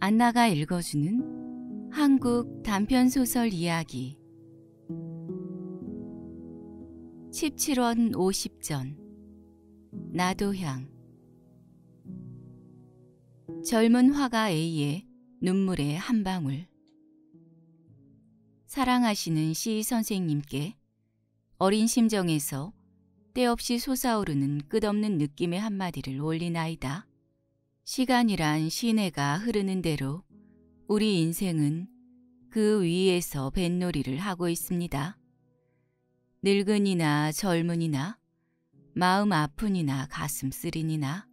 안나가 읽어주는 한국 단편소설 이야기 17원 50전 나도향 젊은 화가 A의 눈물의 한 방울 사랑하시는 시 선생님께 어린 심정에서 때없이 솟아오르는 끝없는 느낌의 한마디를 올린 아이다. 시간이란 시내가 흐르는 대로 우리 인생은 그 위에서 뱃놀이를 하고 있습니다. 늙은이나 젊은이나 마음 아픈이나 가슴 쓰린이나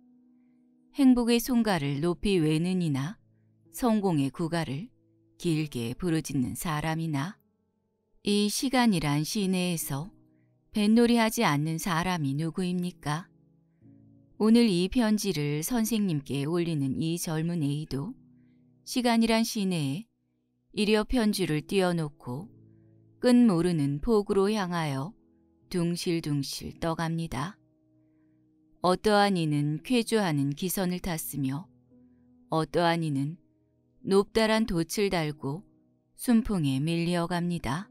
행복의 손가를 높이 외는이나 성공의 구가를 길게 부르짖는 사람이나 이 시간이란 시내에서 뱃놀이하지 않는 사람이 누구입니까? 오늘 이 편지를 선생님께 올리는 이 젊은 에이도 시간이란 시내에 이려 편지를 띄어놓고 끝 모르는 폭으로 향하여 둥실둥실 떠갑니다. 어떠한 이는 쾌주하는 기선을 탔으며 어떠한 이는 높다란 돛을 달고 순풍에 밀려갑니다.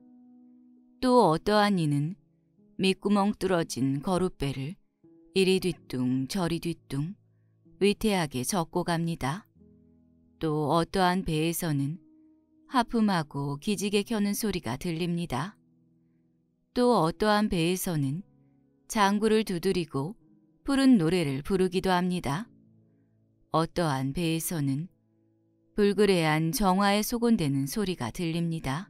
또 어떠한 이는 밑구멍 뚫어진 거룻배를 이리 뒤뚱 저리 뒤뚱 위태하게 젓고 갑니다. 또 어떠한 배에서는 하품하고 기지개 켜는 소리가 들립니다. 또 어떠한 배에서는 장구를 두드리고 푸른 노래를 부르기도 합니다. 어떠한 배에서는 불그레한 정화에 소곤되는 소리가 들립니다.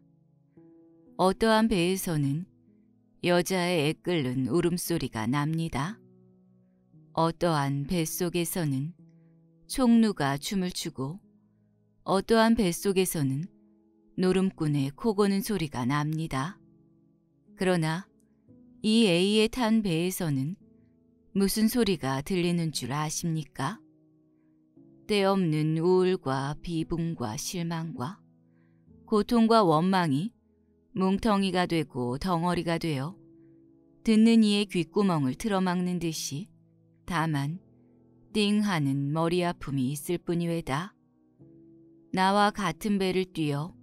어떠한 배에서는 여자의 애끓는 울음소리가 납니다. 어떠한 뱃속에서는 총루가 춤을 추고 어떠한 뱃속에서는 노름꾼의 코고는 소리가 납니다. 그러나 이 A의 탄 배에서는 무슨 소리가 들리는 줄 아십니까? 때없는 우울과 비분과 실망과 고통과 원망이 뭉텅이가 되고 덩어리가 되어 듣는 이의 귓구멍을 틀어막는 듯이 다만 띵하는 머리 아픔이 있을 뿐이외다. 나와 같은 배를 뛰어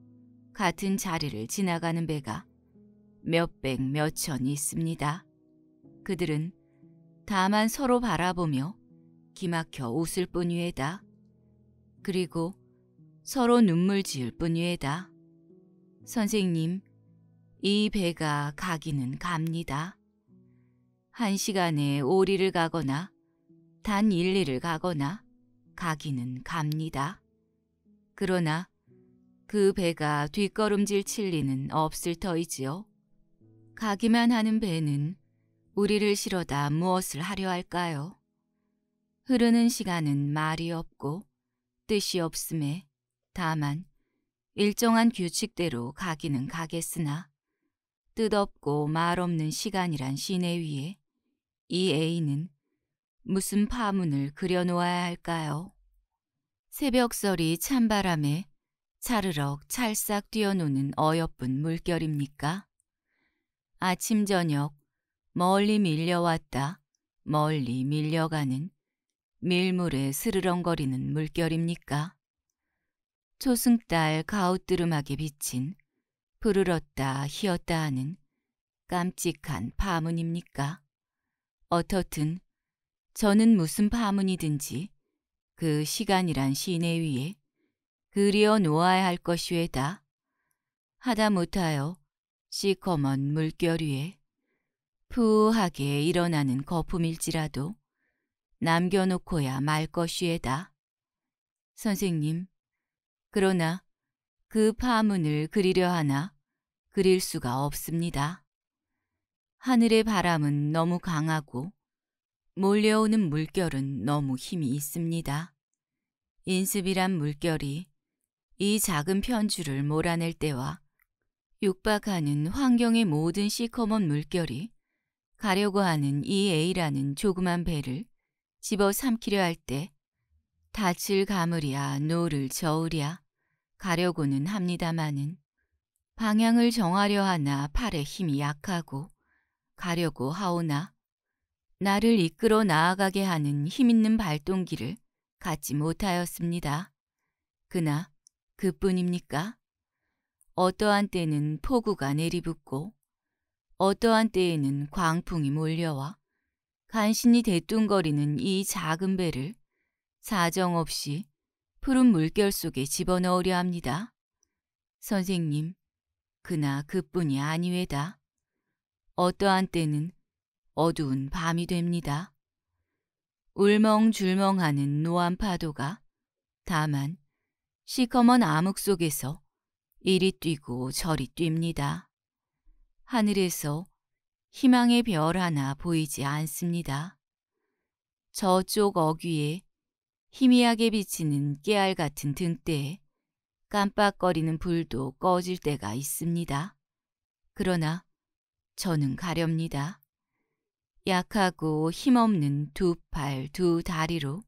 같은 자리를 지나가는 배가 몇백 몇천 있습니다. 그들은 다만 서로 바라보며 기막혀 웃을 뿐이외다. 그리고 서로 눈물 지을 뿐이외다. 선생님, 이 배가 가기는 갑니다. 한 시간에 오리를 가거나 단 일리를 가거나 가기는 갑니다. 그러나 그 배가 뒷걸음질 칠 리는 없을 터이지요. 가기만 하는 배는 우리를 실어다 무엇을 하려 할까요? 흐르는 시간은 말이 없고 뜻이 없음에 다만 일정한 규칙대로 가기는 가겠으나 뜻없고 말없는 시간이란 시내 위에 이 A는 무슨 파문을 그려놓아야 할까요? 새벽설이 찬바람에 차르럭 찰싹 뛰어노는 어여쁜 물결입니까? 아침 저녁 멀리 밀려왔다 멀리 밀려가는 밀물에 스르렁거리는 물결입니까? 초승달 가웃뜨름하게 비친 부르렀다 휘었다 하는 깜찍한 파문입니까? 어떻든 저는 무슨 파문이든지 그 시간이란 시내 위에 그리어 놓아야 할 것이외다. 하다못하여 시커먼 물결 위에 푸하게 일어나는 거품일지라도 남겨놓고야 말것이에다 선생님, 그러나 그 파문을 그리려 하나 그릴 수가 없습니다. 하늘의 바람은 너무 강하고 몰려오는 물결은 너무 힘이 있습니다. 인습이란 물결이 이 작은 편주를 몰아낼 때와 육박하는 환경의 모든 시커먼 물결이 가려고 하는 이 A라는 조그만 배를 집어삼키려 할 때 다칠 감을이야 노를 저으랴 가려고는 합니다마는 방향을 정하려 하나 팔의 힘이 약하고 가려고 하오나 나를 이끌어 나아가게 하는 힘있는 발동기를 갖지 못하였습니다. 그나 그뿐입니까? 어떠한 때는 폭우가 내리붙고 어떠한 때에는 광풍이 몰려와 간신히 대뚱거리는 이 작은 배를 사정없이 푸른 물결 속에 집어넣으려 합니다. 선생님, 그나 그뿐이 아니외다. 어떠한 때는 어두운 밤이 됩니다. 울멍줄멍하는 노안 파도가 다만 시커먼 암흑 속에서 이리 뛰고 저리 뜁니다. 하늘에서 희망의 별 하나 보이지 않습니다. 저쪽 어귀에 희미하게 비치는 깨알 같은 등대에 깜빡거리는 불도 꺼질 때가 있습니다. 그러나 저는 가렵니다. 약하고 힘없는 두 팔, 두 다리로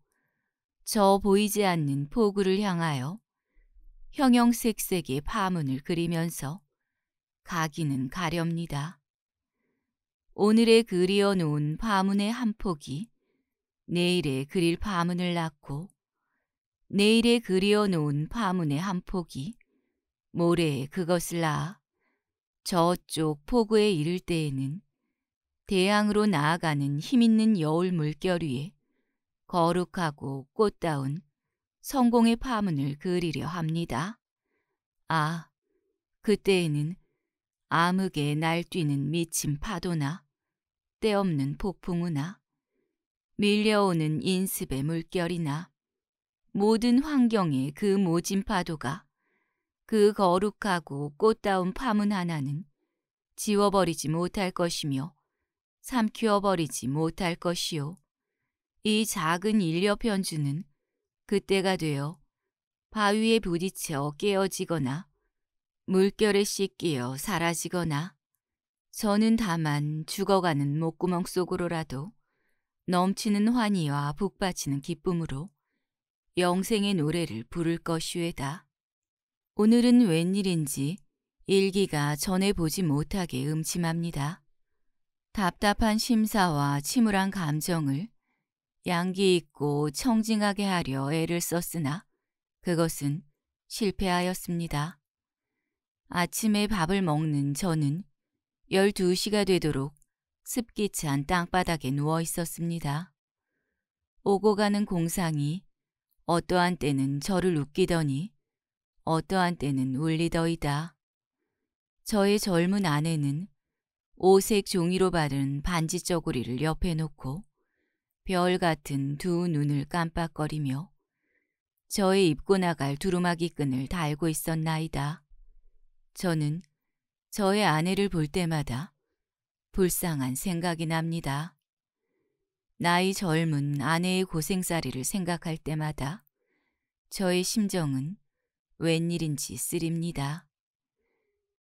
저 보이지 않는 포구를 향하여 형형색색의 파문을 그리면서 가기는 가렵니다. 오늘의 그리어 놓은 파문의 한 폭이 내일의 그릴 파문을 낳고 내일의 그리어 놓은 파문의 한 폭이 모래에 그것을 낳아 저쪽 포구에 이를 때에는 대양으로 나아가는 힘있는 여울 물결 위에 거룩하고 꽃다운 성공의 파문을 그리려 합니다. 아, 그때에는 암흑에 날뛰는 미친 파도나 때없는 폭풍우나 밀려오는 인습의 물결이나 모든 환경의 그 모진 파도가 그 거룩하고 꽃다운 파문 하나는 지워버리지 못할 것이며 삼켜버리지 못할 것이요. 이 작은 인력 편주는 그때가 되어 바위에 부딪혀 깨어지거나 물결에 씻기어 사라지거나 저는 다만 죽어가는 목구멍 속으로라도 넘치는 환희와 북받치는 기쁨으로 영생의 노래를 부를 것이외다. 오늘은 웬일인지 일기가 전해 보지 못하게 음침합니다. 답답한 심사와 침울한 감정을 양기 있고 청징하게 하려 애를 썼으나 그것은 실패하였습니다. 아침에 밥을 먹는 저는 12시가 되도록 습기찬 땅바닥에 누워 있었습니다. 오고 가는 공상이 어떠한 때는 저를 웃기더니 어떠한 때는 울리더이다. 저의 젊은 아내는 오색 종이로 바른 반지 저고리를 옆에 놓고 별 같은 두 눈을 깜빡거리며 저의 입고 나갈 두루마기 끈을 달고 있었나이다. 저는 저의 아내를 볼 때마다 불쌍한 생각이 납니다. 나이 젊은 아내의 고생살이를 생각할 때마다 저의 심정은 웬일인지 쓰립니다.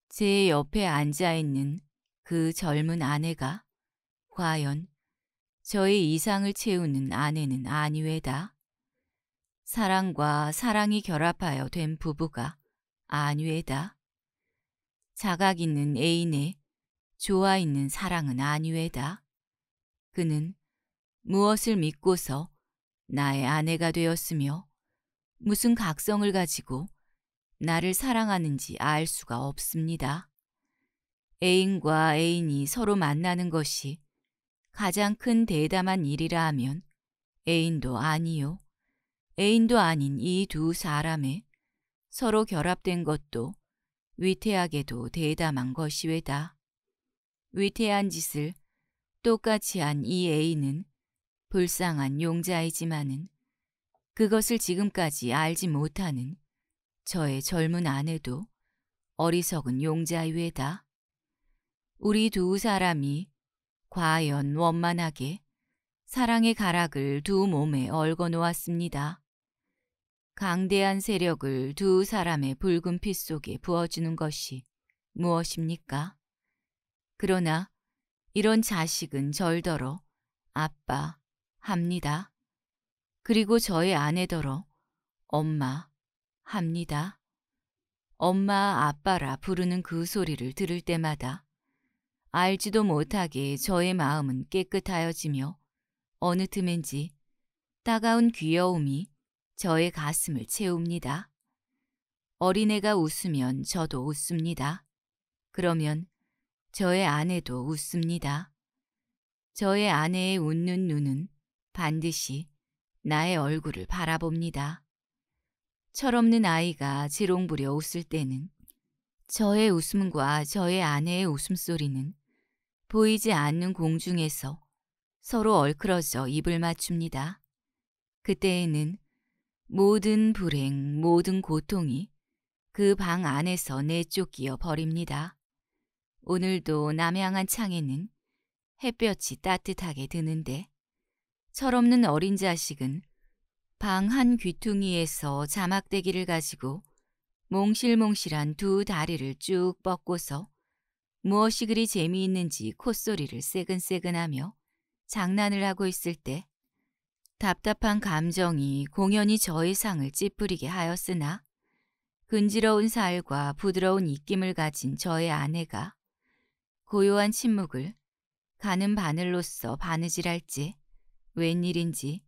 제 옆에 앉아있는 그 젊은 아내가 과연 저의 이상을 채우는 아내는 아니외다. 사랑과 사랑이 결합하여 된 부부가 아니외다. 자각 있는 애인의 좋아 있는 사랑은 아니외다. 그는 무엇을 믿고서 나의 아내가 되었으며 무슨 각성을 가지고 나를 사랑하는지 알 수가 없습니다. 애인과 애인이 서로 만나는 것이 가장 큰 대담한 일이라 하면 애인도 아니요. 애인도 아닌 이 두 사람의 서로 결합된 것도 위태하게도 대담한 것이외다. 위태한 짓을 똑같이 한 이 애인은 불쌍한 용자이지만은 그것을 지금까지 알지 못하는 저의 젊은 아내도 어리석은 용자외다. 우리 두 사람이 과연 원만하게 사랑의 가락을 두 몸에 얽어 놓았습니다. 강대한 세력을 두 사람의 붉은 피 속에 부어주는 것이 무엇입니까? 그러나 이런 자식은 절더러 아빠 합니다. 그리고 저의 아내더러 엄마 합니다. 엄마, 아빠라 부르는 그 소리를 들을 때마다 알지도 못하게 저의 마음은 깨끗하여지며 어느 틈엔지 따가운 귀여움이 저의 가슴을 채웁니다. 어린애가 웃으면 저도 웃습니다. 그러면 저의 아내도 웃습니다. 저의 아내의 웃는 눈은 반드시 나의 얼굴을 바라봅니다. 철없는 아이가 지롱부려 웃을 때는 저의 웃음과 저의 아내의 웃음소리는 보이지 않는 공중에서 서로 얼크러져 입을 맞춥니다. 그때에는 모든 불행, 모든 고통이 그 방 안에서 내쫓기어 버립니다. 오늘도 남향한 창에는 햇볕이 따뜻하게 드는데 철없는 어린 자식은 방한 귀퉁이에서 자막대기를 가지고 몽실몽실한 두 다리를 쭉 뻗고서 무엇이 그리 재미있는지 콧소리를 세근세근하며 장난을 하고 있을 때 답답한 감정이 공연히 저의 상을 찌푸리게 하였으나 근지러운 살과 부드러운 입김을 가진 저의 아내가 고요한 침묵을 가는 바늘로서 바느질할지 웬일인지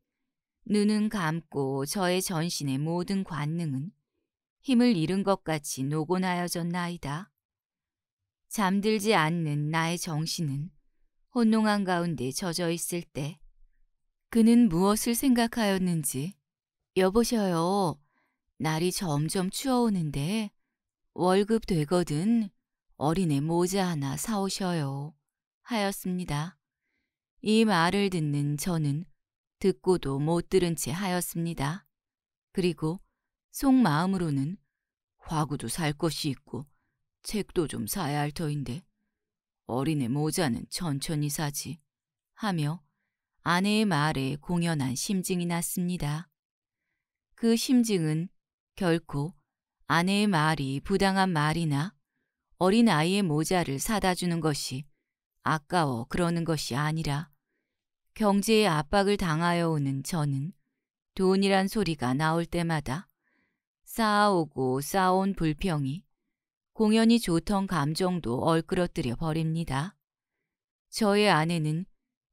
눈은 감고 저의 전신의 모든 관능은 힘을 잃은 것 같이 노곤하여졌나이다. 잠들지 않는 나의 정신은 혼농한 가운데 젖어 있을 때 그는 무엇을 생각하였는지 여보셔요. 날이 점점 추워오는데 월급 되거든 어린애 모자 하나 사오셔요. 하였습니다. 이 말을 듣는 저는 듣고도 못 들은 채 하였습니다. 그리고 속마음으로는 화구도 살 것이 있고 책도 좀 사야 할 터인데 어린애 모자는 천천히 사지 하며 아내의 말에 공연한 심증이 났습니다. 그 심증은 결코 아내의 말이 부당한 말이나 어린아이의 모자를 사다 주는 것이 아까워 그러는 것이 아니라 경제의 압박을 당하여 오는 저는 돈이란 소리가 나올 때마다 쌓아오고 쌓아온 불평이 공연이 좋던 감정도 얼그러뜨려 버립니다. 저의 아내는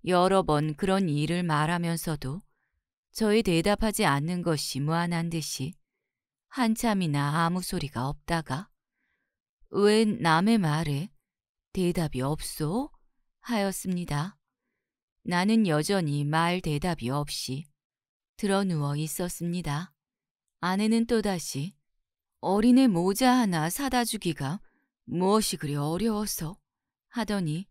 여러 번 그런 일을 말하면서도 저의 대답하지 않는 것이 무한한 듯이 한참이나 아무 소리가 없다가 웬 남의 말에 대답이 없소? 하였습니다. 나는 여전히 말 대답이 없이 들어 누워 있었습니다. 아내는 또다시 어린애 모자 하나 사다 주기가 무엇이 그리 어려워서 하더니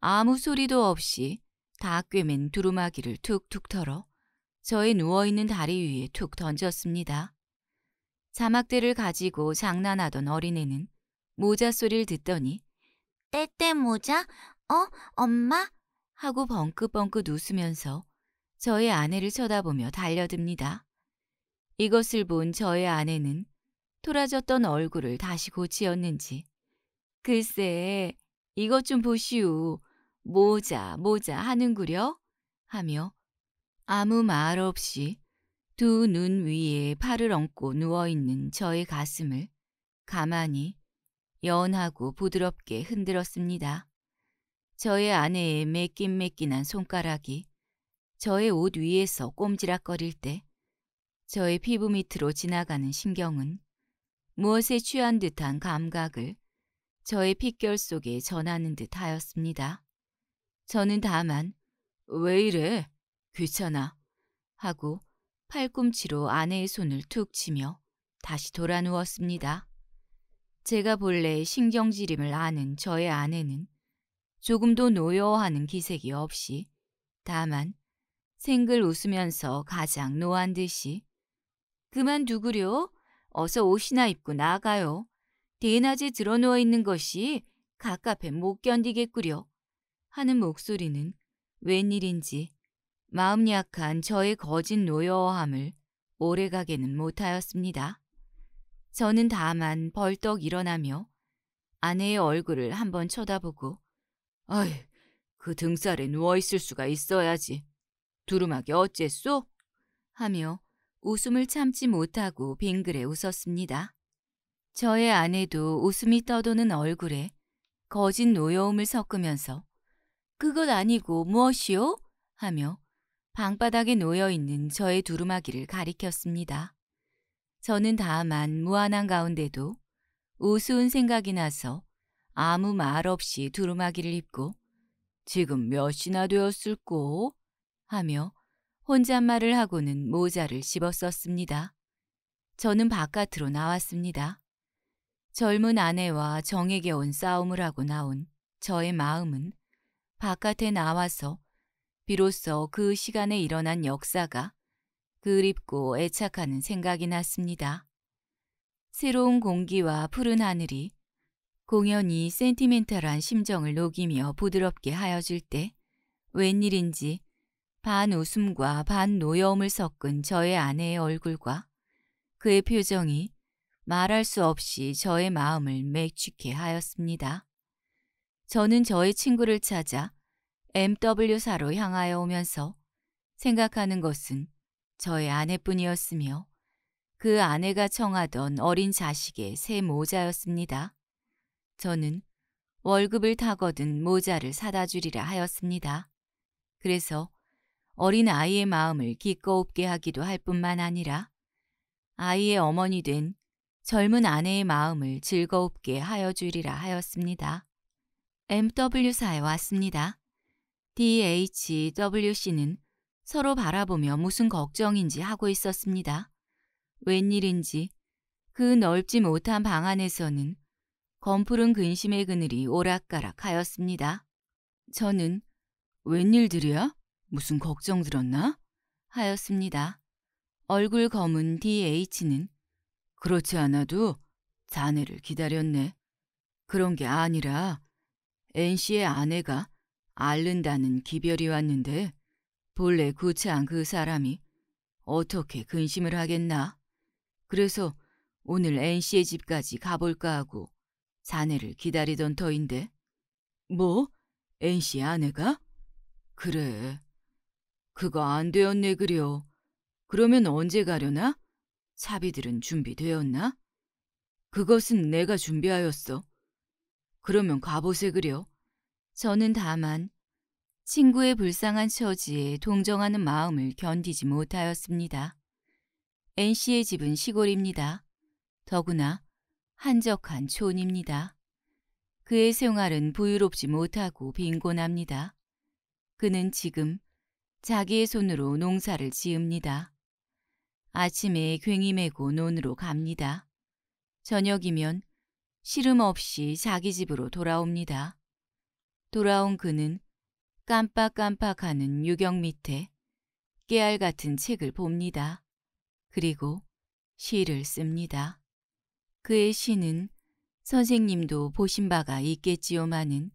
아무 소리도 없이 다 꿰맨 두루마기를 툭툭 털어 저의 누워있는 다리 위에 툭 던졌습니다. 자막대를 가지고 장난하던 어린애는 모자 소리를 듣더니 떼떼 모자? 어? 엄마? 하고 벙크벙크 웃으면서 저의 아내를 쳐다보며 달려듭니다. 이것을 본 저의 아내는 토라졌던 얼굴을 다시 고치었는지 글쎄 이것 좀 보시오 모자 모자 하는구려 하며 아무 말 없이 두 눈 위에 팔을 얹고 누워있는 저의 가슴을 가만히 연하고 부드럽게 흔들었습니다. 저의 아내의 매끈매끈한 손가락이 저의 옷 위에서 꼼지락거릴 때 저의 피부 밑으로 지나가는 신경은 무엇에 취한 듯한 감각을 저의 핏결 속에 전하는 듯 하였습니다. 저는 다만 왜 이래? 귀찮아. 하고 팔꿈치로 아내의 손을 툭 치며 다시 돌아 누웠습니다. 제가 본래 신경지림을 아는 저의 아내는 조금도 노여워하는 기색이 없이 다만 생글 웃으면서 가장 노한 듯이 그만두구려 어서 옷이나 입고 나가요. 대낮에 드러누워 있는 것이 가깝해 못 견디겠구려 하는 목소리는 웬일인지 마음 약한 저의 거짓 노여워함을 오래가게는 못하였습니다. 저는 다만 벌떡 일어나며 아내의 얼굴을 한번 쳐다보고 아이, 그 등살에 누워있을 수가 있어야지. 두루마기 어째쏘? 하며 웃음을 참지 못하고 빙그레 웃었습니다. 저의 아내도 웃음이 떠도는 얼굴에 거진 노여움을 섞으면서 그것 아니고 무엇이요? 하며 방바닥에 놓여있는 저의 두루마기를 가리켰습니다. 저는 다만 무한한 가운데도 우스운 생각이 나서 아무 말 없이 두루마기를 입고 지금 몇 시나 되었을꼬? 하며 혼잣말을 하고는 모자를 씹었었습니다 저는 바깥으로 나왔습니다. 젊은 아내와 정에게 온 싸움을 하고 나온 저의 마음은 바깥에 나와서 비로소 그 시간에 일어난 역사가 그립고 애착하는 생각이 났습니다. 새로운 공기와 푸른 하늘이 공연히 센티멘탈한 심정을 녹이며 부드럽게 하여질때 웬일인지 반 웃음과 반 노여움을 섞은 저의 아내의 얼굴과 그의 표정이 말할 수 없이 저의 마음을 맥취케 하였습니다. 저는 저의 친구를 찾아 MW사로 향하여 오면서 생각하는 것은 저의 아내뿐이었으며 그 아내가 청하던 어린 자식의 새 모자였습니다. 저는 월급을 타거든 모자를 사다 주리라 하였습니다. 그래서 어린 아이의 마음을 기꺼웁게 하기도 할 뿐만 아니라 아이의 어머니 된 젊은 아내의 마음을 즐거웁게 하여 주리라 하였습니다. MW사에 왔습니다. DHWC는 서로 바라보며 무슨 걱정인지 하고 있었습니다. 웬일인지 그 넓지 못한 방 안에서는 검푸른 근심의 그늘이 오락가락하였습니다. 저는 웬일들이야? 무슨 걱정 들었나? 하였습니다. 얼굴 검은 DH는 그렇지 않아도 자네를 기다렸네. 그런 게 아니라 n c 의 아내가 앓는다는 기별이 왔는데 본래 구차한 그 사람이 어떻게 근심을 하겠나. 그래서 오늘 n c 의 집까지 가볼까 하고 사내를 기다리던 터인데. 뭐? 앤씨 아내가? 그래. 그거 안 되었네 그려. 그러면 언제 가려나? 사비들은 준비되었나? 그것은 내가 준비하였어. 그러면 가보세 그려. 저는 다만 친구의 불쌍한 처지에 동정하는 마음을 견디지 못하였습니다. N씨의 집은 시골입니다. 더구나 한적한 촌입니다. 그의 생활은 부유롭지 못하고 빈곤합니다. 그는 지금 자기의 손으로 농사를 지읍니다. 아침에 괭이 메고 논으로 갑니다. 저녁이면 시름 없이 자기 집으로 돌아옵니다. 돌아온 그는 깜빡깜빡하는 유경 밑에 깨알 같은 책을 봅니다. 그리고 시를 씁니다. 그의 시는 선생님도 보신 바가 있겠지요마는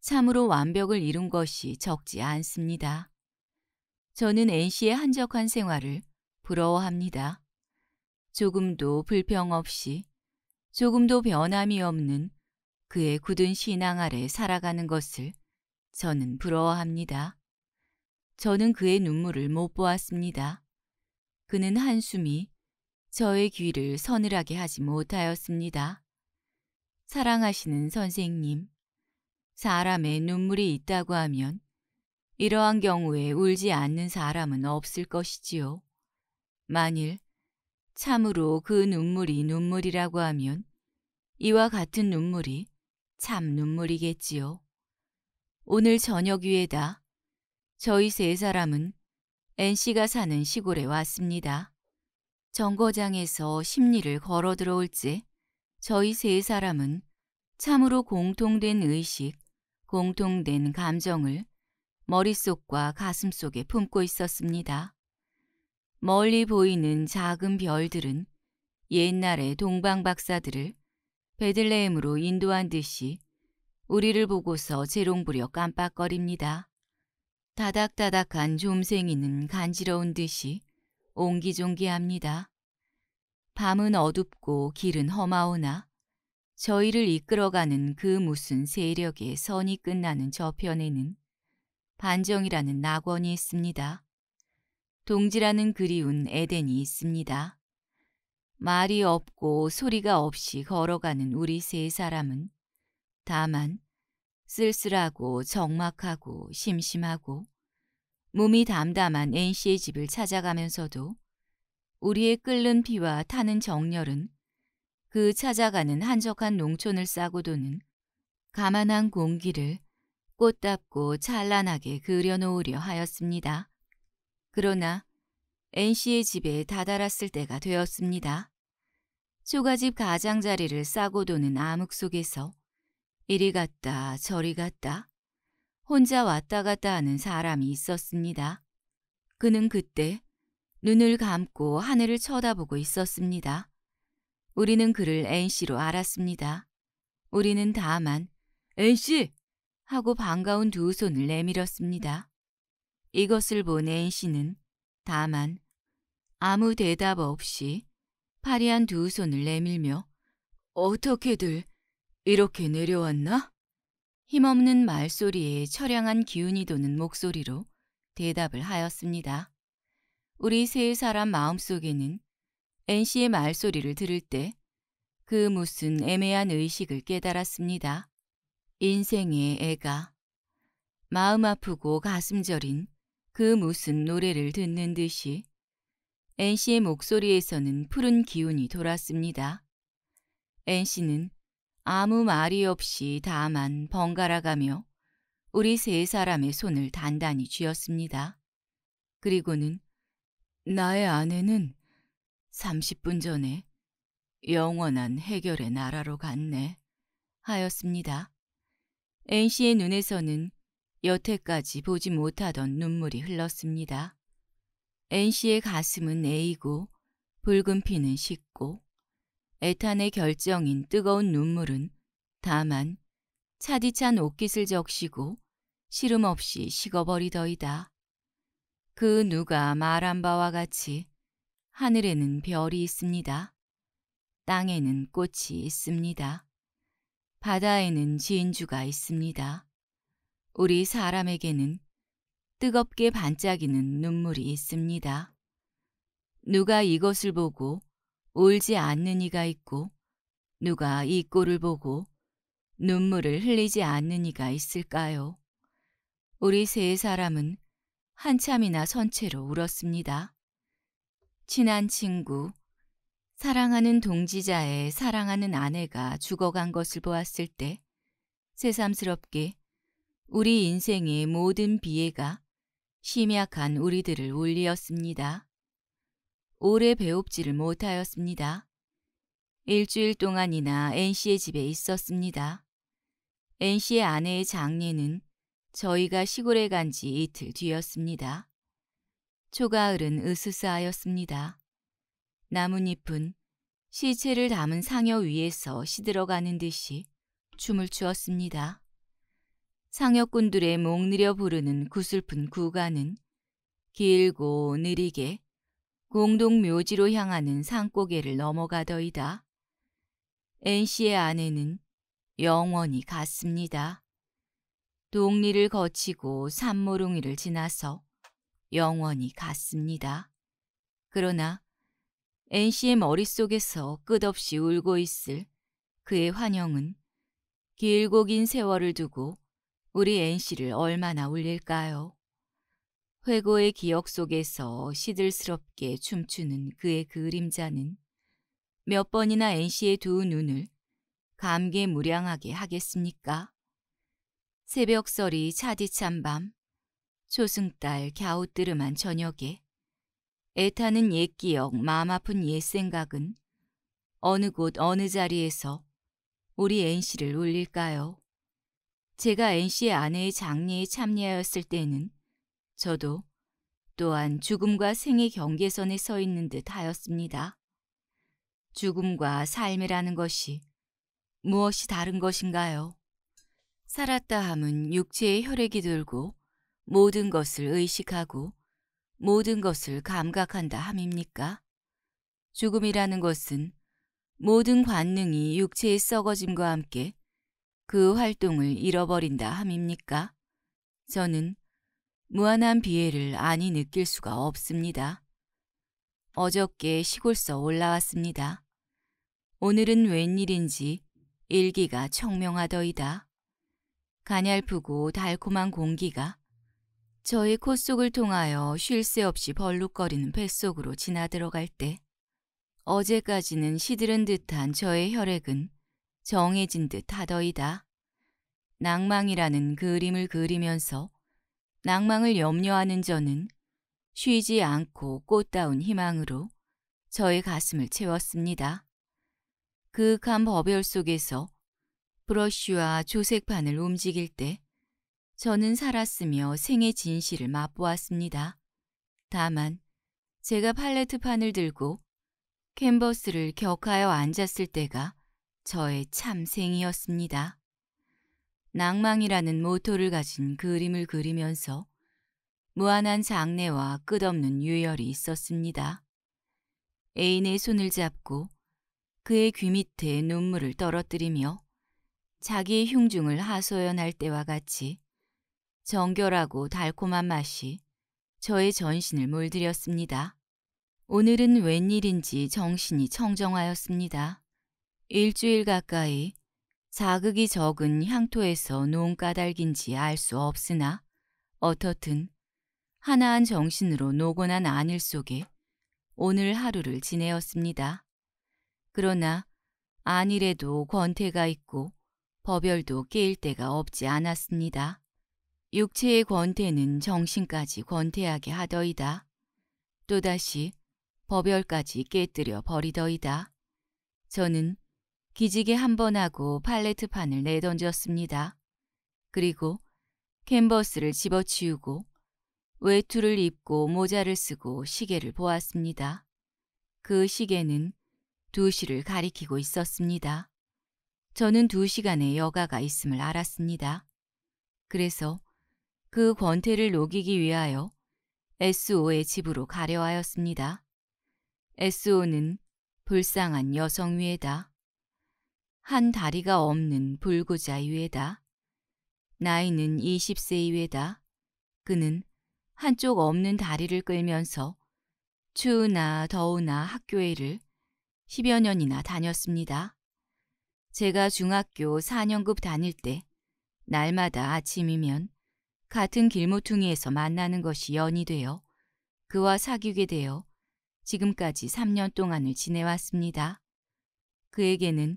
참으로 완벽을 이룬 것이 적지 않습니다. 저는 NC의 한적한 생활을 부러워합니다. 조금도 불평 없이 조금도 변함이 없는 그의 굳은 신앙 아래 살아가는 것을 저는 부러워합니다. 저는 그의 눈물을 못 보았습니다. 그는 한숨이 저의 귀를 서늘하게 하지 못하였습니다. 사랑하시는 선생님, 사람의 눈물이 있다고 하면 이러한 경우에 울지 않는 사람은 없을 것이지요. 만일 참으로 그 눈물이 눈물이라고 하면 이와 같은 눈물이 참 눈물이겠지요. 오늘 저녁 위에다 저희 세 사람은 NC가 사는 시골에 왔습니다. 정거장에서 심리를 걸어 들어올지 저희 세 사람은 참으로 공통된 의식, 공통된 감정을 머릿속과 가슴 속에 품고 있었습니다. 멀리 보이는 작은 별들은 옛날의 동방 박사들을 베들레헴으로 인도한 듯이 우리를 보고서 재롱부려 깜빡거립니다. 다닥다닥한 좀생이는 간지러운 듯이 옹기종기합니다. 밤은 어둡고 길은 험하오나 저희를 이끌어가는 그 무슨 세력의 선이 끝나는 저편에는 반정이라는 낙원이 있습니다. 동지라는 그리운 에덴이 있습니다. 말이 없고 소리가 없이 걸어가는 우리 세 사람은 다만 쓸쓸하고 적막하고 심심하고 몸이 담담한 N씨의 집을 찾아가면서도 우리의 끓는 피와 타는 정열은 그 찾아가는 한적한 농촌을 싸고 도는 가만한 공기를 꽃답고 찬란하게 그려놓으려 하였습니다. 그러나 N씨의 집에 다다랐을 때가 되었습니다. 초가집 가장자리를 싸고 도는 암흑 속에서 이리 갔다 저리 갔다 혼자 왔다 갔다 하는 사람이 있었습니다. 그는 그때 눈을 감고 하늘을 쳐다보고 있었습니다. 우리는 그를 n c 로 알았습니다. 우리는 다만 n c 하고 반가운 두 손을 내밀었습니다. 이것을 본 n c 는 다만 아무 대답 없이 파리한 두 손을 내밀며 어떻게들 이렇게 내려왔나? 힘없는 말소리에 처량한 기운이 도는 목소리로 대답을 하였습니다. 우리 세 사람 마음속에는 n 씨의 말소리를 들을 때 그 무슨 애매한 의식을 깨달았습니다. 인생의 애가 마음 아프고 가슴 저린 그 무슨 노래를 듣는 듯이 n 씨의 목소리에서는 푸른 기운이 돌았습니다. n 씨는 아무 말이 없이 다만 번갈아가며 우리 세 사람의 손을 단단히 쥐었습니다. 그리고는 나의 아내는 30분 전에 영원한 해결의 나라로 갔네 하였습니다. NC의 눈에서는 여태까지 보지 못하던 눈물이 흘렀습니다. NC의 가슴은 이고 붉은 피는 식고 에탄의 결정인 뜨거운 눈물은 다만 차디찬 옷깃을 적시고 시름없이 식어버리더이다. 그 누가 말한 바와 같이 하늘에는 별이 있습니다. 땅에는 꽃이 있습니다. 바다에는 진주가 있습니다. 우리 사람에게는 뜨겁게 반짝이는 눈물이 있습니다. 누가 이것을 보고 울지 않는 이가 있고 누가 이 꼴을 보고 눈물을 흘리지 않는 이가 있을까요? 우리 세 사람은 한참이나 선체로 울었습니다. 친한 친구, 사랑하는 동지자의 사랑하는 아내가 죽어간 것을 보았을 때 새삼스럽게 우리 인생의 모든 비애가 심약한 우리들을 울리었습니다. 오래 배웁지를 못하였습니다. 일주일 동안이나 N씨의 집에 있었습니다. N씨의 아내의 장례는 저희가 시골에 간 지 이틀 뒤였습니다. 초가을은 으스스하였습니다. 나뭇잎은 시체를 담은 상여 위에서 시들어가는 듯이 춤을 추었습니다. 상여꾼들의 목 느려 부르는 구슬픈 구간은 길고 느리게 공동 묘지로 향하는 산고개를 넘어가더이다. NC의 아내는 영원히 갔습니다. 동리를 거치고 산모롱이를 지나서 영원히 갔습니다. 그러나 NC의 머릿속에서 끝없이 울고 있을 그의 환영은 길고 긴 세월을 두고 우리 NC를 얼마나 울릴까요? 회고의 기억 속에서 시들스럽게 춤추는 그의 그림자는 몇 번이나 n 씨의두 눈을 감개무량하게 하겠습니까? 새벽설이 차디찬 밤, 초승달 갸우뜨름한 저녁에 애타는 옛 기억, 마음 아픈 옛 생각은 어느 곳 어느 자리에서 우리 n 씨를 울릴까요? 제가 n 씨의 아내의 장례에 참여하였을 때는 저도 또한 죽음과 생의 경계선에 서 있는 듯 하였습니다. 죽음과 삶이라는 것이 무엇이 다른 것인가요? 살았다 함은 육체의 혈액이 돌고 모든 것을 의식하고 모든 것을 감각한다 함입니까? 죽음이라는 것은 모든 관능이 육체의 썩어짐과 함께 그 활동을 잃어버린다 함입니까? 저는 무한한 비애를 아니 느낄 수가 없습니다. 어저께 시골서 올라왔습니다. 오늘은 웬일인지 일기가 청명하더이다. 가냘프고 달콤한 공기가 저의 콧속을 통하여 쉴 새 없이 벌룩거리는 뱃속으로 지나들어갈 때 어제까지는 시들은 듯한 저의 혈액은 정해진 듯 하더이다. 낭망이라는 그림을 그리면서 낭망을 염려하는 저는 쉬지 않고 꽃다운 희망으로 저의 가슴을 채웠습니다. 그윽한 법열 속에서 브러쉬와 조색판을 움직일 때 저는 살았으며 생의 진실을 맛보았습니다. 다만 제가 팔레트판을 들고 캔버스를 격하여 앉았을 때가 저의 참생이었습니다. 낭망이라는 모토를 가진 그림을 그리면서 무한한 장래와 끝없는 유열이 있었습니다. 애인의 손을 잡고 그의 귀 밑에 눈물을 떨어뜨리며 자기의 흉중을 하소연할 때와 같이 정결하고 달콤한 맛이 저의 전신을 물들였습니다. 오늘은 웬일인지 정신이 청정하였습니다. 일주일 가까이 자극이 적은 향토에서 논 까닭인지 알 수 없으나 어떻든 하나한 정신으로 노곤한 안일 속에 오늘 하루를 지내었습니다. 그러나 안일에도 권태가 있고 법열도 깨일 때가 없지 않았습니다. 육체의 권태는 정신까지 권태하게 하더이다. 또다시 법열까지 깨뜨려 버리더이다. 저는 기지개 한 번 하고 팔레트판을 내던졌습니다. 그리고 캔버스를 집어치우고 외투를 입고 모자를 쓰고 시계를 보았습니다. 그 시계는 2시를 가리키고 있었습니다. 저는 2시간의 여가가 있음을 알았습니다. 그래서 그 권태를 녹이기 위하여 S.O.의 집으로 가려 하였습니다. S.O.는 불쌍한 여성 위에다 한 다리가 없는 불구자 유에다. 나이는 20세 이에다 그는 한쪽 없는 다리를 끌면서 추우나 더우나 학교에를 10여 년이나 다녔습니다. 제가 중학교 4년급 다닐 때 날마다 아침이면 같은 길모퉁이에서 만나는 것이 연이 되어 그와 사귀게 되어 지금까지 3년 동안을 지내왔습니다. 그에게는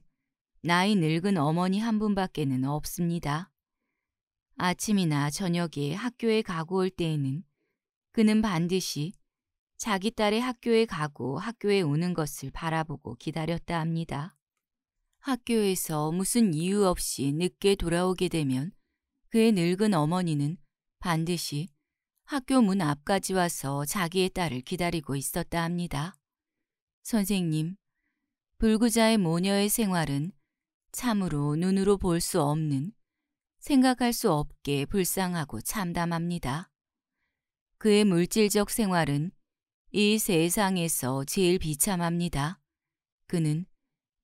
나이 늙은 어머니 한 분밖에는 없습니다. 아침이나 저녁에 학교에 가고 올 때에는 그는 반드시 자기 딸의 학교에 가고 학교에 오는 것을 바라보고 기다렸다 합니다. 학교에서 무슨 이유 없이 늦게 돌아오게 되면 그의 늙은 어머니는 반드시 학교 문 앞까지 와서 자기의 딸을 기다리고 있었다 합니다. 선생님, 불구자의 모녀의 생활은 참으로 눈으로 볼 수 없는 생각할 수 없게 불쌍하고 참담합니다. 그의 물질적 생활은 이 세상에서 제일 비참합니다. 그는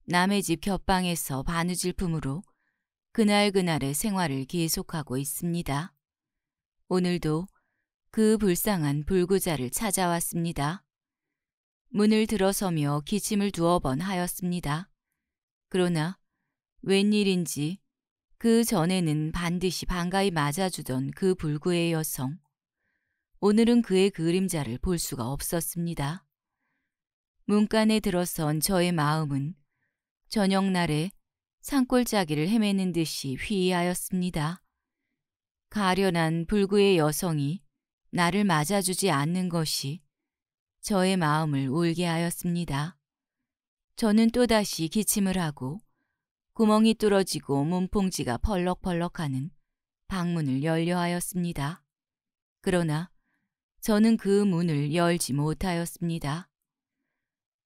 남의 집 겹방에서 바느질품으로 그날그날의 생활을 계속하고 있습니다. 오늘도 그 불쌍한 불구자를 찾아왔습니다. 문을 들어서며 기침을 두어 번 하였습니다. 그러나 웬일인지 그 전에는 반드시 반가이 맞아주던 그 불구의 여성. 오늘은 그의 그림자를 볼 수가 없었습니다. 문간에 들어선 저의 마음은 저녁날에 산골짜기를 헤매는 듯이 휘하였습니다. 가련한 불구의 여성이 나를 맞아주지 않는 것이 저의 마음을 울게 하였습니다. 저는 또다시 기침을 하고 구멍이 뚫어지고 문풍지가 펄럭펄럭하는 방문을 열려 하였습니다. 그러나 저는 그 문을 열지 못하였습니다.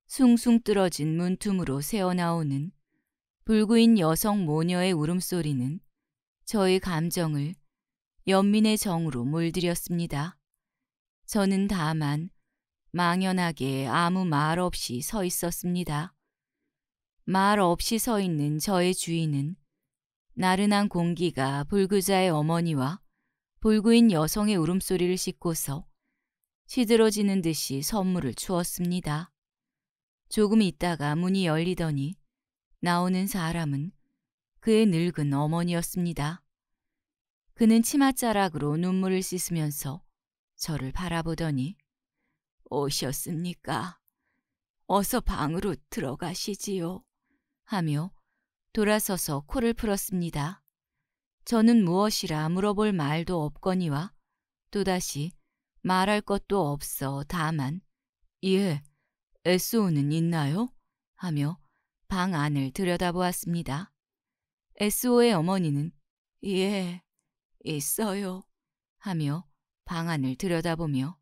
숭숭 뚫어진 문틈으로 새어나오는 불구인 여성 모녀의 울음소리는 저의 감정을 연민의 정으로 물들였습니다. 저는 다만 망연하게 아무 말 없이 서 있었습니다. 말 없이 서 있는 저의 주인은 나른한 공기가 불구자의 어머니와 불구인 여성의 울음소리를 씻고서 시들어지는 듯이 선물을 주었습니다. 조금 있다가 문이 열리더니 나오는 사람은 그의 늙은 어머니였습니다. 그는 치맛자락으로 눈물을 씻으면서 저를 바라보더니 오셨습니까? 어서 방으로 들어가시지요. 하며 돌아서서 코를 풀었습니다. 저는 무엇이라 물어볼 말도 없거니와 또다시 말할 것도 없어 다만 예, SO는 있나요? 하며 방 안을 들여다보았습니다. SO의 어머니는 예, 있어요 하며 방 안을 들여다보며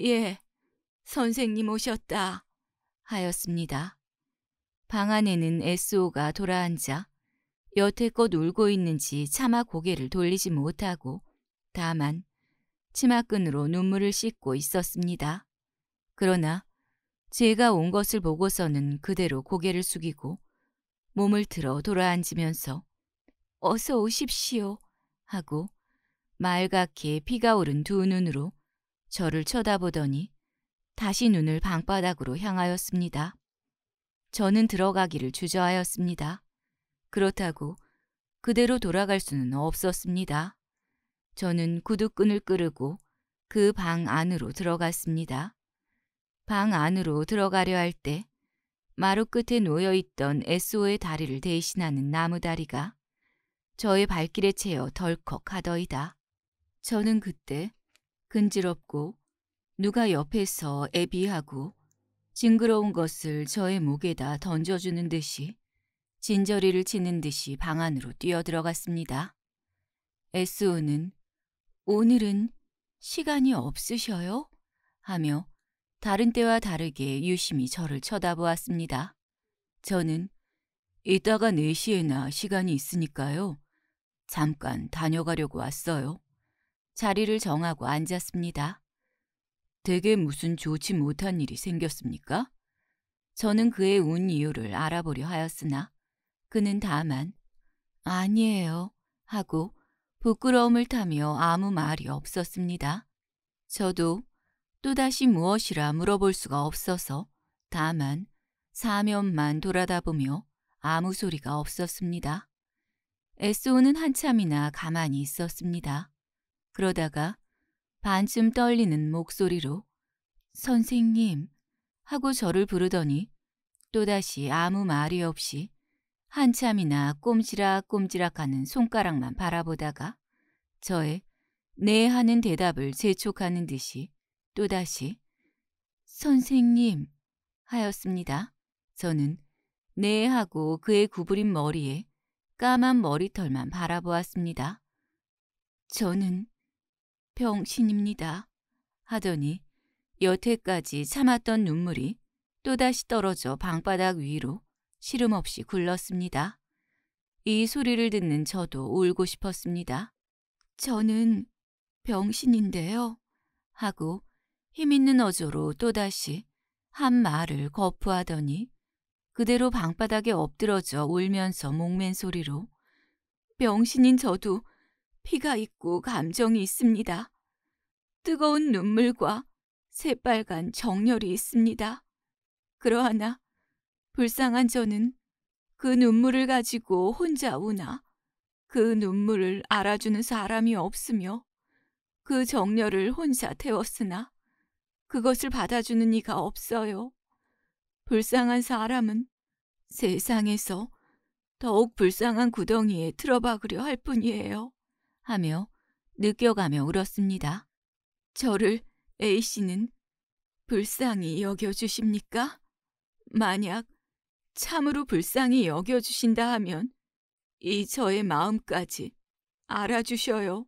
예, 선생님 오셨다 하였습니다. 방 안에는 SO가 돌아앉아 여태껏 울고 있는지 차마 고개를 돌리지 못하고 다만 치마끈으로 눈물을 씻고 있었습니다. 그러나 제가 온 것을 보고서는 그대로 고개를 숙이고 몸을 틀어 돌아앉으면서 어서 오십시오 하고 말갛게 피가 오른 두 눈으로 저를 쳐다보더니 다시 눈을 방바닥으로 향하였습니다. 저는 들어가기를 주저하였습니다. 그렇다고 그대로 돌아갈 수는 없었습니다. 저는 구두끈을 끄르고 그 방 안으로 들어갔습니다. 방 안으로 들어가려 할 때 마루 끝에 놓여있던 에스의 다리를 대신하는 나무다리가 저의 발길에 채어 덜컥 하더이다. 저는 그때 근지럽고 누가 옆에서 애비하고 징그러운 것을 저의 목에다 던져주는 듯이 진저리를 치는 듯이 방 안으로 뛰어들어갔습니다. 에스오는 오늘은 시간이 없으셔요? 하며 다른 때와 다르게 유심히 저를 쳐다보았습니다. 저는 이따가 4시에나 시간이 있으니까요. 잠깐 다녀가려고 왔어요. 자리를 정하고 앉았습니다. 되게 무슨 좋지 못한 일이 생겼습니까? 저는 그의 운 이유를 알아보려 하였으나 그는 다만 아니에요 하고 부끄러움을 타며 아무 말이 없었습니다. 저도 또다시 무엇이라 물어볼 수가 없어서 다만 사면만 돌아다보며 아무 소리가 없었습니다. 에스는 한참이나 가만히 있었습니다. 그러다가 반쯤 떨리는 목소리로 선생님 하고 저를 부르더니 또다시 아무 말이 없이 한참이나 꼼지락꼼지락 하는 손가락만 바라보다가 저의 네 하는 대답을 재촉하는 듯이 또다시 선생님 하였습니다. 저는 네 하고 그의 구부린 머리에 까만 머리털만 바라보았습니다. 저는 병신입니다. 하더니 여태까지 참았던 눈물이 또다시 떨어져 방바닥 위로 시름없이 굴렀습니다. 이 소리를 듣는 저도 울고 싶었습니다. 저는 병신인데요. 하고 힘있는 어조로 또다시 한 말을 거푸하더니 그대로 방바닥에 엎드러져 울면서 목맨 소리로 병신인 저도 피가 있고 감정이 있습니다. 뜨거운 눈물과 새빨간 정열이 있습니다. 그러하나 불쌍한 저는 그 눈물을 가지고 혼자 우나 그 눈물을 알아주는 사람이 없으며 그 정열을 혼자 태웠으나 그것을 받아주는 이가 없어요. 불쌍한 사람은 세상에서 더욱 불쌍한 구덩이에 틀어박으려 할 뿐이에요. 하며 느껴가며 울었습니다. 저를 A씨는 불쌍히 여겨주십니까? 만약 참으로 불쌍히 여겨주신다 하면 이 저의 마음까지 알아주셔요.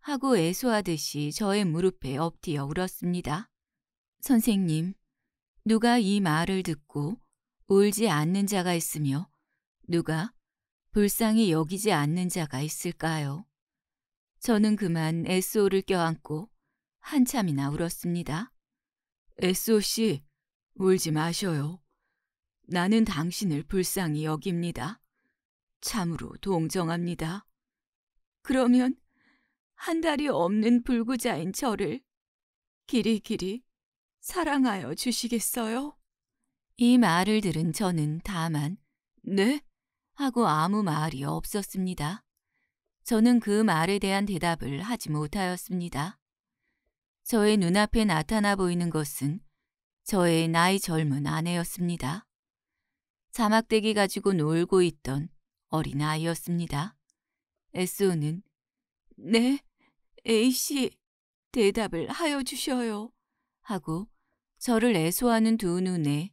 하고 애소하듯이 저의 무릎에 엎드려 울었습니다. 선생님, 누가 이 말을 듣고 울지 않는 자가 있으며 누가 불쌍히 여기지 않는 자가 있을까요? 저는 그만 SO를 껴안고 한참이나 울었습니다. SO씨, 울지 마셔요. 나는 당신을 불쌍히 여깁니다. 참으로 동정합니다. 그러면 한 달이 없는 불구자인 저를 길이길이 사랑하여 주시겠어요? 이 말을 들은 저는 다만 네? 하고 아무 말이 없었습니다. 저는 그 말에 대한 대답을 하지 못하였습니다. 저의 눈앞에 나타나 보이는 것은 저의 나이 젊은 아내였습니다. 자막대기 가지고 놀고 있던 어린아이였습니다. 에쏘는 네, A씨, 대답을 하여 주셔요. 하고 저를 애소하는 두 눈에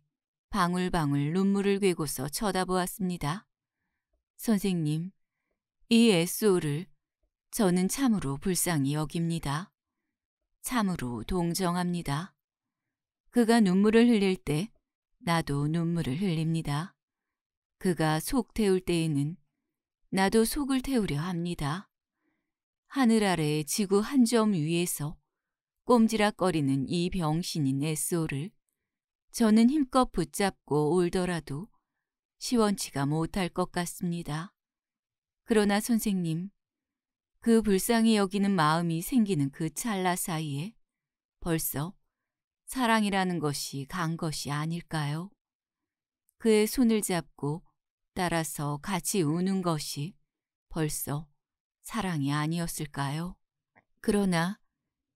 방울방울 눈물을 괴고서 쳐다보았습니다. 선생님, 이 애쏘를 저는 참으로 불쌍히 여깁니다. 참으로 동정합니다. 그가 눈물을 흘릴 때 나도 눈물을 흘립니다. 그가 속 태울 때에는 나도 속을 태우려 합니다. 하늘 아래 지구 한 점 위에서 꼼지락거리는 이 병신인 애쏘를 저는 힘껏 붙잡고 울더라도 시원치가 못할 것 같습니다. 그러나 선생님, 그 불쌍히 여기는 마음이 생기는 그 찰나 사이에 벌써 사랑이라는 것이 간 것이 아닐까요? 그의 손을 잡고 따라서 같이 우는 것이 벌써 사랑이 아니었을까요? 그러나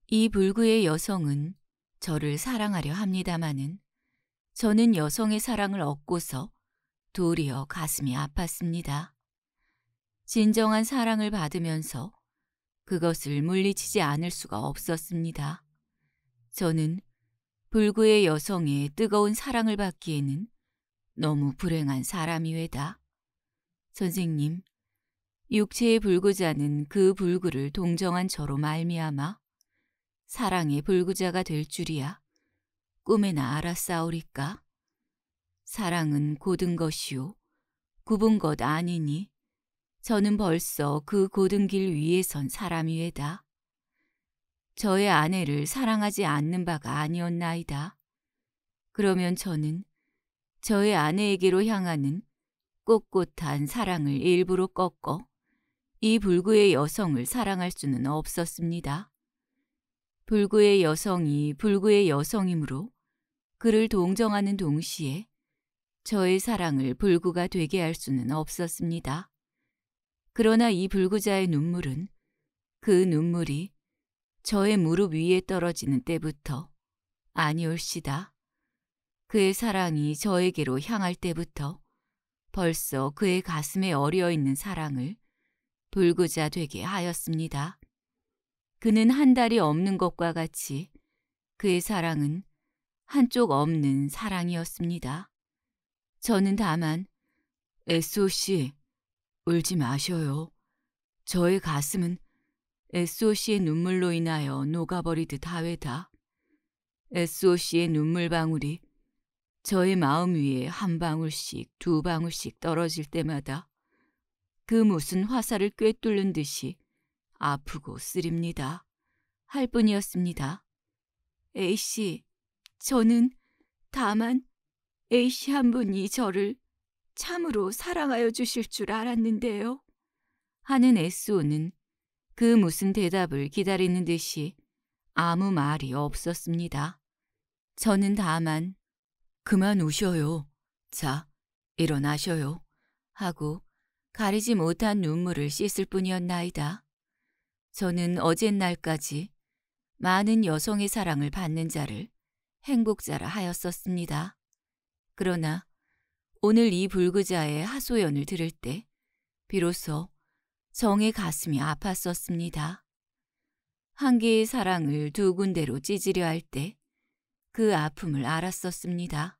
이 불구의 여성은 저를 사랑하려 합니다마는 저는 여성의 사랑을 얻고서 도리어 가슴이 아팠습니다. 진정한 사랑을 받으면서 그것을 물리치지 않을 수가 없었습니다. 저는 불구의 여성의 뜨거운 사랑을 받기에는 너무 불행한 사람이외다. 선생님, 육체의 불구자는 그 불구를 동정한 저로 말미암아 사랑의 불구자가 될 줄이야. 꿈에나 알았사오리까. 사랑은 곧은 것이요. 굽은 것 아니니 저는 벌써 그 고든 길 위에 선 사람 위에다. 저의 아내를 사랑하지 않는 바가 아니었나이다. 그러면 저는 저의 아내에게로 향하는 꼿꼿한 사랑을 일부러 꺾어 이 불구의 여성을 사랑할 수는 없었습니다. 불구의 여성이 불구의 여성이므로 그를 동정하는 동시에 저의 사랑을 불구가 되게 할 수는 없었습니다. 그러나 이 불구자의 눈물은 그 눈물이 저의 무릎 위에 떨어지는 때부터 아니올시다. 그의 사랑이 저에게로 향할 때부터 벌써 그의 가슴에 어려 있는 사랑을 불구자 되게 하였습니다. 그는 한 달이 없는 것과 같이 그의 사랑은 한쪽 없는 사랑이었습니다. 저는 다만 SOC 울지 마셔요. 저의 가슴은 SOC의 눈물로 인하여 녹아버리듯 하외다. SOC의 눈물 방울이 저의 마음 위에 한 방울씩 두 방울씩 떨어질 때마다 그 무슨 화살을 꿰뚫는 듯이 아프고 쓰립니다. 할 뿐이었습니다. A씨, 저는 다만 A씨 한 분이 저를 참으로 사랑하여 주실 줄 알았는데요. 하는 에스오는 그 무슨 대답을 기다리는 듯이 아무 말이 없었습니다. 저는 다만 그만 오셔요. 자, 일어나셔요. 하고 가리지 못한 눈물을 씻을 뿐이었나이다. 저는 어젯날까지 많은 여성의 사랑을 받는 자를 행복자라 하였었습니다. 그러나 오늘 이 불그자의 하소연을 들을 때 비로소 정의 가슴이 아팠었습니다. 한 개의 사랑을 두 군데로 찢으려 할 때 그 아픔을 알았었습니다.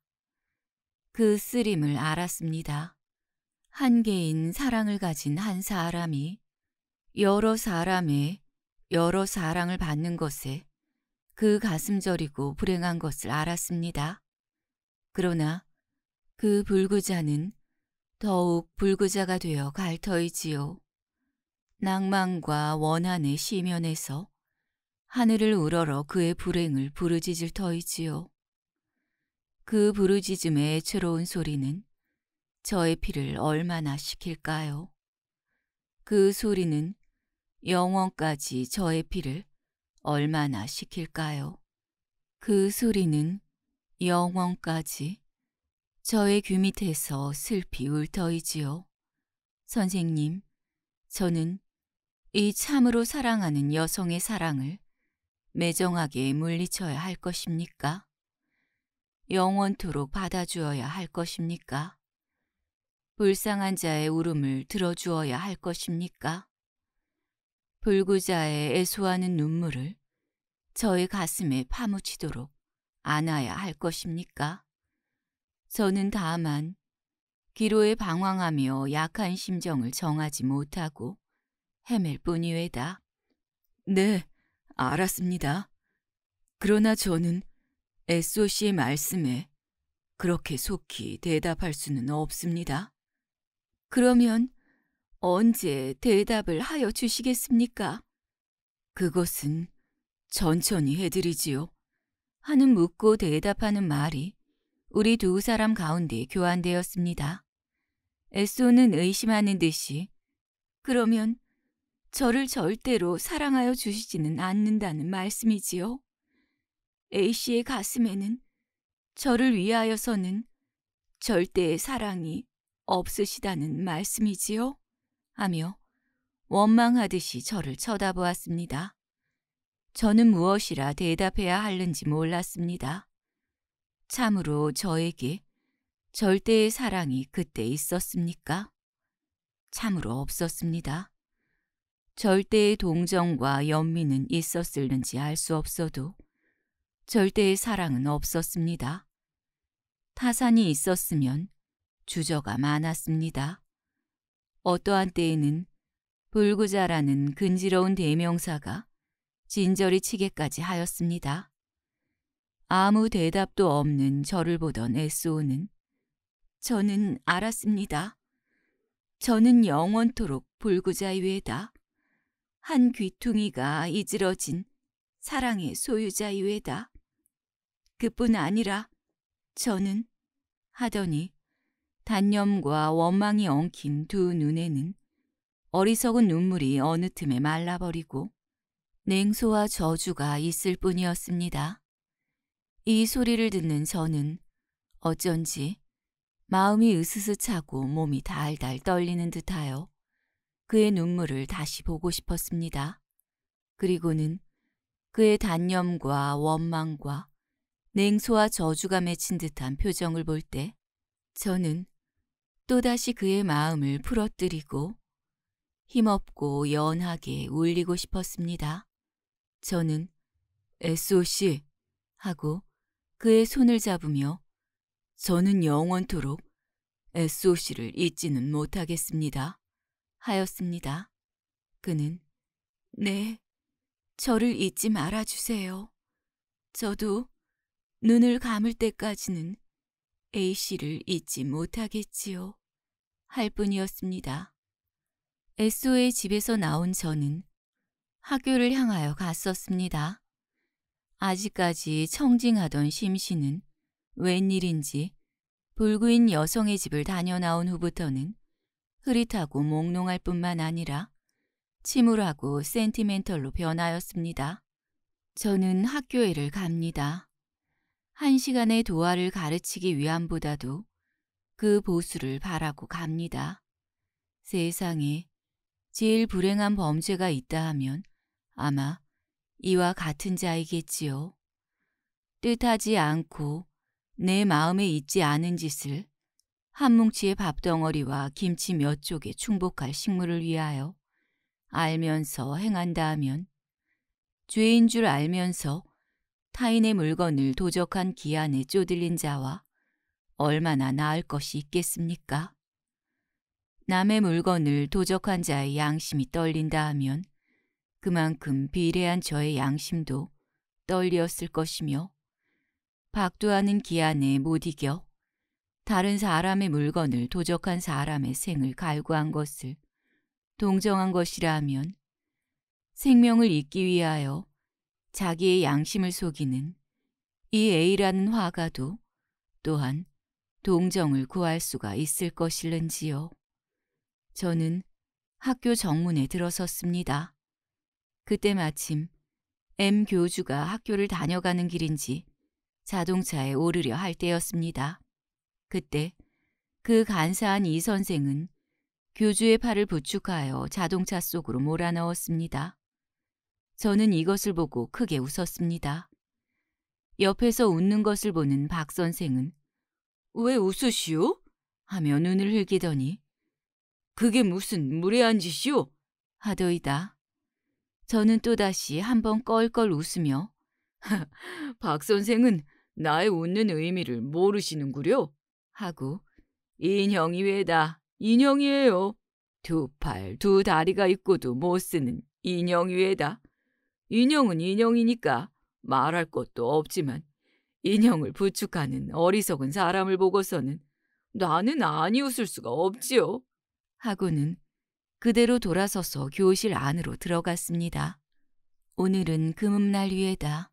그 쓰림을 알았습니다. 한 개인 사랑을 가진 한 사람이 여러 사람의 여러 사랑을 받는 것에 그 가슴 저리고 불행한 것을 알았습니다. 그러나 그 불구자는 더욱 불구자가 되어 갈터이지요. 낭만과 원한의 시면에서 하늘을 우러러 그의 불행을 부르짖을 터이지요. 그 부르짖음의 애처로운 소리는 저의 피를 얼마나 시킬까요그 소리는 영원까지 저의 피를 얼마나 시킬까요그 소리는 영원까지 저의 귀 밑에서 슬피 울터이지요. 선생님, 저는 이 참으로 사랑하는 여성의 사랑을 매정하게 물리쳐야 할 것입니까? 영원토록 받아주어야 할 것입니까? 불쌍한 자의 울음을 들어주어야 할 것입니까? 불구자의 애소하는 눈물을 저의 가슴에 파묻히도록 안아야 할 것입니까? 저는 다만 기로에 방황하며 약한 심정을 정하지 못하고 헤맬 뿐이외다. 네, 알았습니다. 그러나 저는 애쏘 씨의 말씀에 그렇게 속히 대답할 수는 없습니다. 그러면 언제 대답을 하여 주시겠습니까? 그것은 천천히 해드리지요. 하는 묻고 대답하는 말이 우리 두 사람 가운데 교환되었습니다. 에소는 의심하는 듯이 그러면 저를 절대로 사랑하여 주시지는 않는다는 말씀이지요. A씨의 가슴에는 저를 위하여서는 절대의 사랑이 없으시다는 말씀이지요? 하며 원망하듯이 저를 쳐다보았습니다. 저는 무엇이라 대답해야 하는지 몰랐습니다. 참으로 저에게 절대의 사랑이 그때 있었습니까? 참으로 없었습니다. 절대의 동정과 연민은 있었을는지 알 수 없어도 절대의 사랑은 없었습니다. 타산이 있었으면 주저가 많았습니다. 어떠한 때에는 불구자라는 근지러운 대명사가 진저리 치게까지 하였습니다. 아무 대답도 없는 저를 보던 에스오는 저는 알았습니다. 저는 영원토록 불구자의 외다. 한 귀퉁이가 이지러진 사랑의 소유자의 외다. 그뿐 아니라 저는 하더니 단념과 원망이 엉킨 두 눈에는 어리석은 눈물이 어느 틈에 말라버리고 냉소와 저주가 있을 뿐이었습니다. 이 소리를 듣는 저는 어쩐지 마음이 으스스 차고 몸이 달달 떨리는 듯하여 그의 눈물을 다시 보고 싶었습니다. 그리고는 그의 단념과 원망과 냉소와 저주가 맺힌 듯한 표정을 볼 때 저는 또다시 그의 마음을 풀어뜨리고 힘없고 연하게 울리고 싶었습니다. 저는 SOC 하고 그의 손을 잡으며 저는 영원토록 SOC를 잊지는 못하겠습니다. 하였습니다. 그는 네, 저를 잊지 말아주세요. 저도 눈을 감을 때까지는 A씨를 잊지 못하겠지요. 할 뿐이었습니다. s o 의 집에서 나온 저는 학교를 향하여 갔었습니다. 아직까지 청징하던 심씨는 웬일인지 불구인 여성의 집을 다녀나온 후부터는 흐릿하고 몽롱할 뿐만 아니라 침울하고 센티멘털로 변하였습니다. 저는 학교에를 갑니다. 한 시간의 도화를 가르치기 위함보다도 그 보수를 바라고 갑니다. 세상에 제일 불행한 범죄가 있다 하면 아마 이와 같은 자이겠지요. 뜻하지 않고 내 마음에 있지 않은 짓을 한 뭉치의 밥덩어리와 김치 몇 쪽에 충복할 식물을 위하여 알면서 행한다 하면 죄인 줄 알면서 타인의 물건을 도적한 기한에 쪼들린 자와 얼마나 나을 것이 있겠습니까? 남의 물건을 도적한 자의 양심이 떨린다 하면 그만큼 비례한 저의 양심도 떨렸을 것이며 박두하는 기한에 못 이겨 다른 사람의 물건을 도적한 사람의 생을 갈구한 것을 동정한 것이라 하면 생명을 잇기 위하여 자기의 양심을 속이는 이 A라는 화가도 또한 동정을 구할 수가 있을 것일는지요. 저는 학교 정문에 들어섰습니다. 그때 마침 M 교주가 학교를 다녀가는 길인지 자동차에 오르려 할 때였습니다. 그때 그 간사한 이 선생은 교주의 팔을 부축하여 자동차 속으로 몰아넣었습니다. 저는 이것을 보고 크게 웃었습니다. 옆에서 웃는 것을 보는 박 선생은 왜 웃으시오? 하며 눈을 흘기더니 그게 무슨 무례한 짓이오? 하더이다. 저는 또다시 한 번 껄껄 웃으며 박 선생은 나의 웃는 의미를 모르시는구려? 하고 인형이 왜다 인형이에요. 두 팔, 두 다리가 있고도 못 쓰는 인형이 왜다. 인형은 인형이니까 말할 것도 없지만 인형을 부축하는 어리석은 사람을 보고서는 나는 아니 웃을 수가 없지요. 하고는 그대로 돌아서서 교실 안으로 들어갔습니다. 오늘은 금음날 위에다.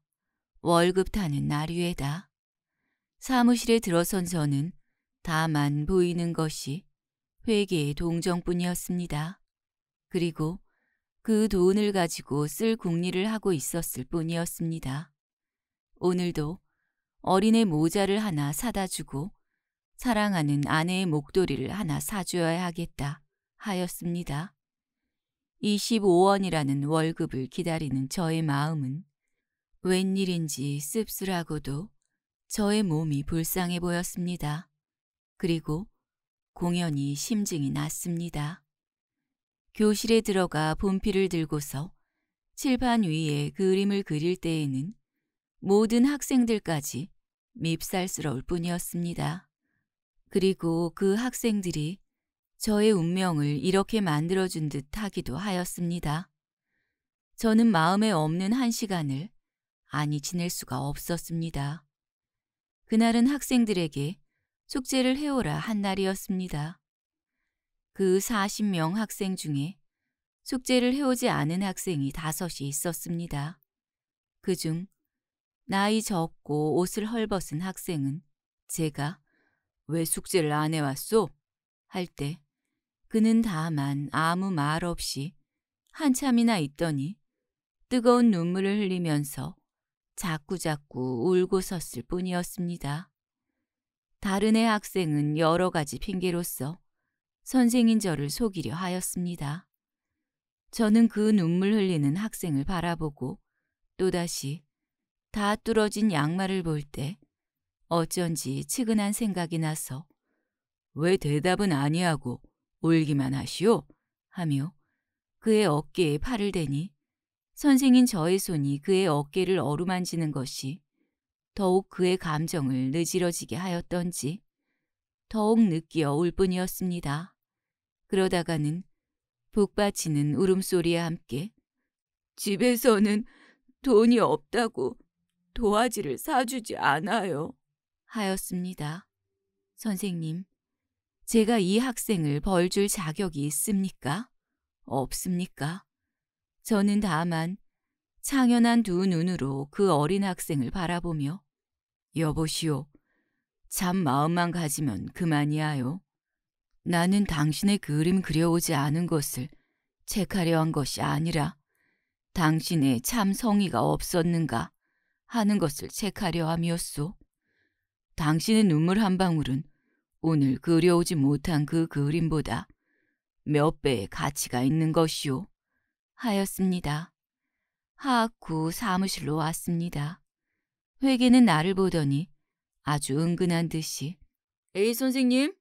월급 타는 날 위에다. 사무실에 들어선 저는 다만 보이는 것이 회계의 동정뿐이었습니다. 그리고 그 돈을 가지고 쓸 궁리를 하고 있었을 뿐이었습니다. 오늘도 어린애 모자를 하나 사다 주고 사랑하는 아내의 목도리를 하나 사주어야 하겠다. 하였습니다. 25원이라는 월급을 기다리는 저의 마음은 웬일인지 씁쓸하고도 저의 몸이 불쌍해 보였습니다. 그리고 공연이 심증이 났습니다. 교실에 들어가 본필을 들고서 칠판 위에 그림을 그릴 때에는 모든 학생들까지 밉살스러울 뿐이었습니다. 그리고 그 학생들이 저의 운명을 이렇게 만들어준 듯 하기도 하였습니다. 저는 마음에 없는 한 시간을 아니 지낼 수가 없었습니다. 그날은 학생들에게 숙제를 해오라 한 날이었습니다. 그 40명 학생 중에 숙제를 해오지 않은 학생이 다섯이 있었습니다. 그 중 나이 적고 옷을 헐벗은 학생은 제가 왜 숙제를 안 해왔소? 할때 그는 다만 아무 말 없이 한참이나 있더니 뜨거운 눈물을 흘리면서 자꾸자꾸 울고 섰을 뿐이었습니다. 다른 애 학생은 여러 가지 핑계로써 선생인 저를 속이려 하였습니다. 저는 그 눈물 흘리는 학생을 바라보고 또다시 다 뚫어진 양말을 볼 때 어쩐지 측은한 생각이 나서 왜 대답은 아니하고 올기만 하시오 하며 그의 어깨에 팔을 대니 선생인 저의 손이 그의 어깨를 어루만지는 것이 더욱 그의 감정을 늦지러지게 하였던지 더욱 느끼어 울 뿐이었습니다. 그러다가는 북받치는 울음소리와 함께 집에서는 돈이 없다고 도화지를 사주지 않아요 하였습니다. 선생님, 제가 이 학생을 벌 줄 자격이 있습니까? 없습니까? 저는 다만 창연한 두 눈으로 그 어린 학생을 바라보며 여보시오, 참 마음만 가지면 그만이야요. 나는 당신의 그림 그려오지 않은 것을 체하려한 것이 아니라 당신의 참 성의가 없었는가 하는 것을 체하려 함이었소. 당신의 눈물 한 방울은 오늘 그려오지 못한 그 그림보다 몇 배의 가치가 있는 것이오 하였습니다. 하악후 사무실로 왔습니다. 회계는 나를 보더니 아주 은근한 듯이 에이 선생님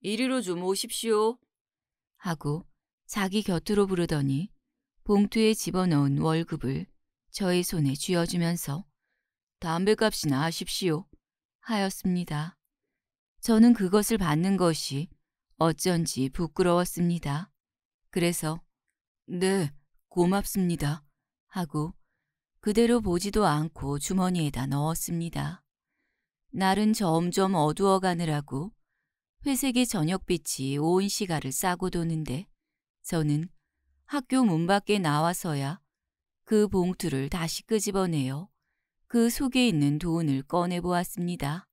이리로 좀 오십시오 하고 자기 곁으로 부르더니 봉투에 집어넣은 월급을 저의 손에 쥐어주면서 담배값이나 하십시오 하였습니다. 저는 그것을 받는 것이 어쩐지 부끄러웠습니다. 그래서 네, 고맙습니다. 하고 그대로 보지도 않고 주머니에다 넣었습니다. 날은 점점 어두워 가느라고 회색의 저녁빛이 온 시가를 싸고 도는데 저는 학교 문 밖에 나와서야 그 봉투를 다시 끄집어내어 그 속에 있는 돈을 꺼내보았습니다.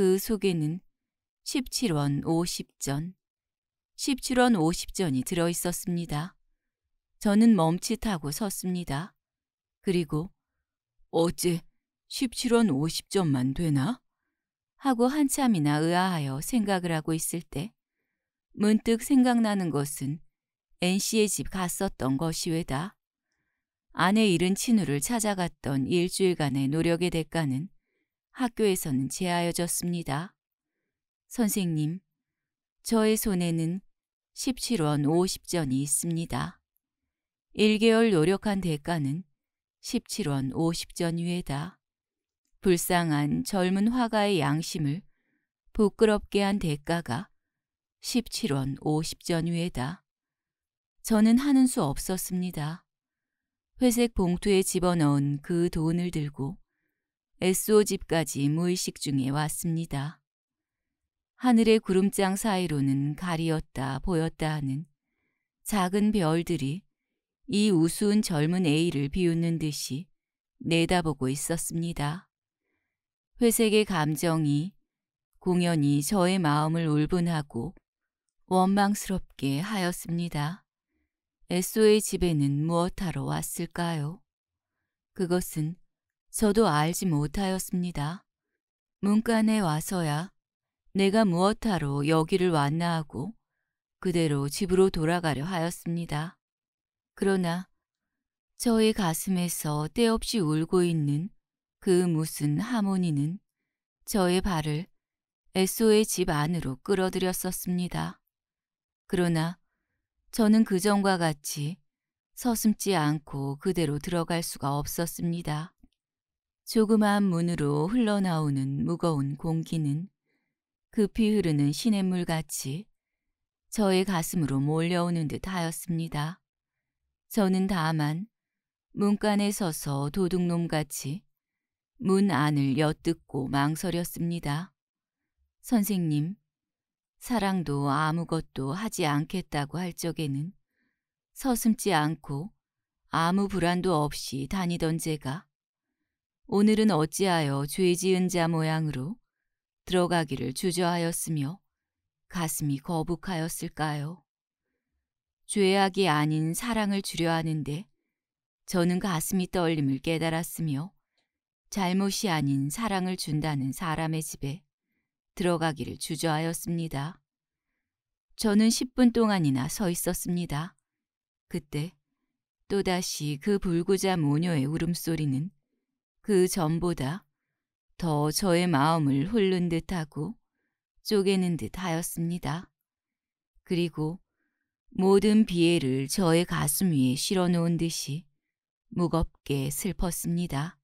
그 속에는 17원 50전, 17원 50전이 들어 있었습니다. 저는 멈칫하고 섰습니다. 그리고 어째 17원 50전만 되나? 하고 한참이나 의아하여 생각을 하고 있을 때 문득 생각나는 것은 N씨의 집 갔었던 것이외다. 아내 잃은 친우를 찾아갔던 일주일간의 노력의 대가는 학교에서는 제하여졌습니다. 선생님, 저의 손에는 17원 50전이 있습니다. 1개월 노력한 대가는 17원 50전 위에다. 불쌍한 젊은 화가의 양심을 부끄럽게 한 대가가 17원 50전 위에다. 저는 하는 수 없었습니다. 회색 봉투에 집어넣은 그 돈을 들고 에스오 집까지 무의식 중에 왔습니다. 하늘의 구름장 사이로는 가리었다 보였다 하는 작은 별들이 이 우스운 젊은 에이를 비웃는 듯이 내다보고 있었습니다. 회색의 감정이 공연히 저의 마음을 울분하고 원망스럽게 하였습니다. 에소의 집에는 무엇하러 왔을까요? 그것은 저도 알지 못하였습니다. 문간에 와서야 내가 무엇하러 여기를 왔나 하고 그대로 집으로 돌아가려 하였습니다. 그러나 저의 가슴에서 때없이 울고 있는 그 무슨 하모니는 저의 발을 애소의집 안으로 끌어들였었습니다. 그러나 저는 그전과 같이 서슴지 않고 그대로 들어갈 수가 없었습니다. 조그마한 문으로 흘러나오는 무거운 공기는 급히 흐르는 시냇물같이 저의 가슴으로 몰려오는 듯 하였습니다. 저는 다만 문간에 서서 도둑놈같이 문 안을 엿듣고 망설였습니다. 선생님, 사랑도 아무것도 하지 않겠다고 할 적에는 서슴지 않고 아무 불안도 없이 다니던 제가 오늘은 어찌하여 죄 지은 자 모양으로 들어가기를 주저하였으며 가슴이 거북하였을까요? 죄악이 아닌 사랑을 주려 하는데 저는 가슴이 떨림을 깨달았으며 잘못이 아닌 사랑을 준다는 사람의 집에 들어가기를 주저하였습니다. 저는 10분 동안이나 서 있었습니다. 그때 또다시 그 불구자 모녀의 울음소리는 그 전보다 더 저의 마음을 훑는 듯하고 쪼개는 듯하였습니다. 그리고 모든 비애를 저의 가슴 위에 실어놓은 듯이 무겁게 슬펐습니다.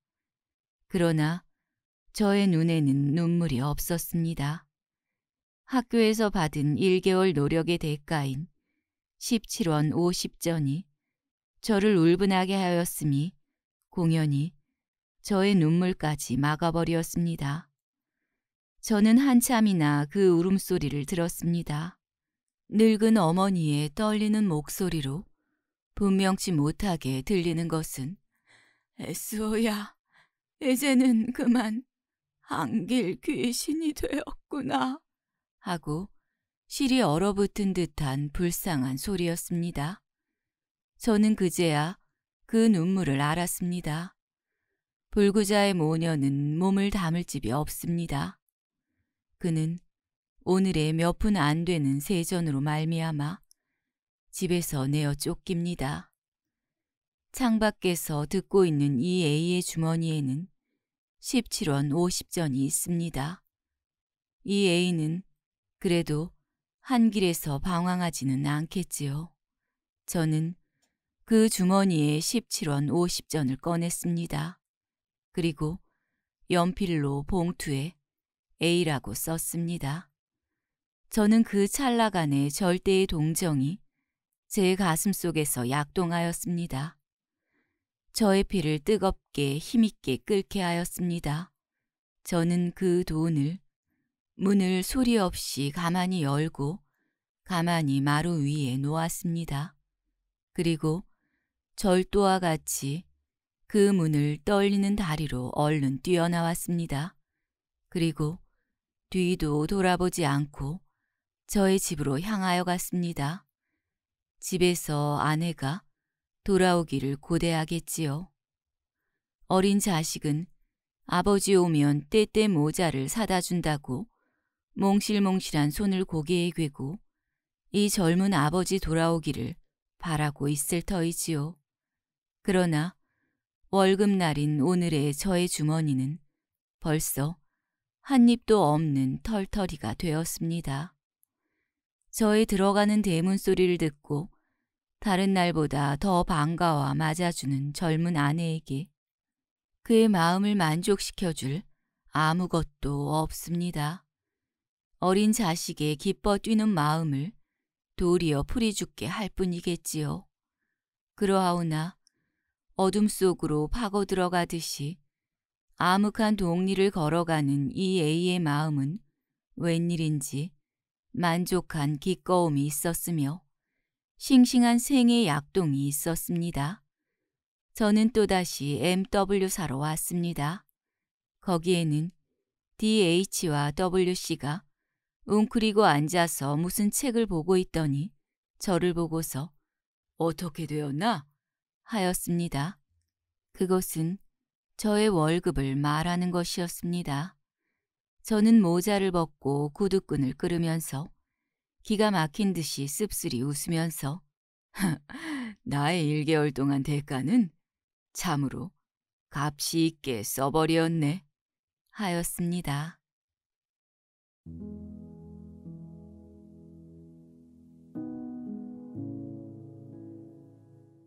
그러나 저의 눈에는 눈물이 없었습니다. 학교에서 받은 1개월 노력의 대가인 17원 50전이 저를 울분하게 하였으니 공연이 저의 눈물까지 막아버렸습니다. 저는 한참이나 그 울음소리를 들었습니다. 늙은 어머니의 떨리는 목소리로 분명치 못하게 들리는 것은 에스오야, 이제는 그만 안길 귀신이 되었구나 하고 실이 얼어붙은 듯한 불쌍한 소리였습니다. 저는 그제야 그 눈물을 알았습니다. 불구자의 모녀는 몸을 담을 집이 없습니다. 그는 오늘의 몇 푼 안 되는 세전으로 말미암아 집에서 내어 쫓깁니다. 창밖에서 듣고 있는 이 A의 주머니에는 17원 50전이 있습니다. 이 A는 그래도 한 길에서 방황하지는 않겠지요. 저는 그 주머니에 17원 50전을 꺼냈습니다. 그리고 연필로 봉투에 A라고 썼습니다. 저는 그 찰나 간의 절대의 동정이 제 가슴 속에서 약동하였습니다. 저의 피를 뜨겁게 힘있게 끓게 하였습니다. 저는 그 돈을 문을 소리 없이 가만히 열고 가만히 마루 위에 놓았습니다. 그리고 절도와 같이 그 문을 떨리는 다리로 얼른 뛰어나왔습니다. 그리고 뒤도 돌아보지 않고 저의 집으로 향하여 갔습니다. 집에서 아내가 돌아오기를 고대하겠지요. 어린 자식은 아버지 오면 때때 모자를 사다 준다고 몽실몽실한 손을 고개에 괴고 이 젊은 아버지 돌아오기를 바라고 있을 터이지요. 그러나 월급날인 오늘의 저의 주머니는 벌써 한 입도 없는 털털이가 되었습니다. 저의 들어가는 대문 소리를 듣고 다른 날보다 더 반가워 맞아주는 젊은 아내에게 그의 마음을 만족시켜줄 아무것도 없습니다. 어린 자식의 기뻐 뛰는 마음을 도리어 풀이죽게 할 뿐이겠지요. 그러하오나 어둠 속으로 파고 들어가듯이 암흑한 동리를 걸어가는 이 A의 마음은 웬일인지 만족한 기꺼움이 있었으며 싱싱한 생의 약동이 있었습니다. 저는 또다시 MW사로 왔습니다. 거기에는 DH와 WC가 웅크리고 앉아서 무슨 책을 보고 있더니 저를 보고서 어떻게 되었나? 하였습니다. 그것은 저의 월급을 말하는 것이었습니다. 저는 모자를 벗고 구두끈을 끌으면서 기가 막힌 듯이 씁쓸히 웃으면서 나의 1개월 동안 대가는 참으로 값이 있게 써버렸네 하였습니다.